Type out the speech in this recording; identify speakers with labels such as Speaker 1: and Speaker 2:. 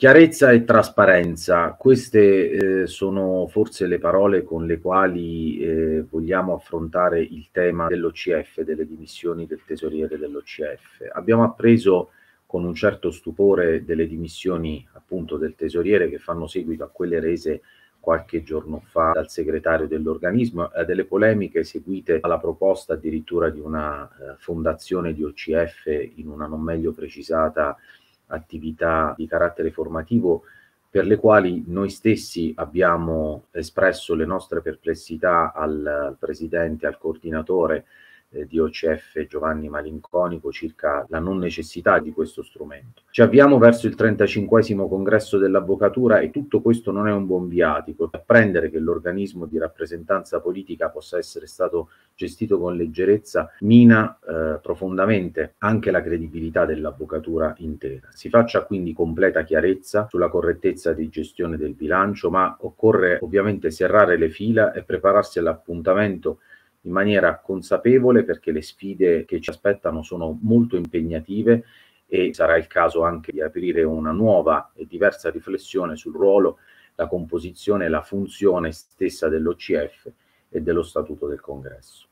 Speaker 1: Chiarezza e trasparenza, queste eh, sono forse le parole con le quali eh, vogliamo affrontare il tema dell'OCF, delle dimissioni del tesoriere dell'OCF. Abbiamo appreso con un certo stupore delle dimissioni appunto del tesoriere che fanno seguito a quelle rese qualche giorno fa dal segretario dell'organismo e eh, delle polemiche seguite alla proposta addirittura di una eh, fondazione di OCF in una non meglio precisata attività di carattere formativo per le quali noi stessi abbiamo espresso le nostre perplessità al, presidente, al coordinatore eh, di OCF Giovanni Malinconico circa la non necessità di questo strumento. Ci avviamo verso il 35 congresso dell'avvocatura e tutto questo non è un buon viatico. Apprendere che l'organismo di rappresentanza politica possa essere stato gestito con leggerezza mina eh, profondamente anche la credibilità dell'avvocatura intera. Si faccia quindi completa chiarezza sulla correttezza di gestione del bilancio, ma occorre ovviamente serrare le fila e prepararsi all'appuntamento in maniera consapevole perché le sfide che ci aspettano sono molto impegnative e sarà il caso anche di aprire una nuova e diversa riflessione sul ruolo, la composizione e la funzione stessa dell'OCF e dello Statuto del Congresso.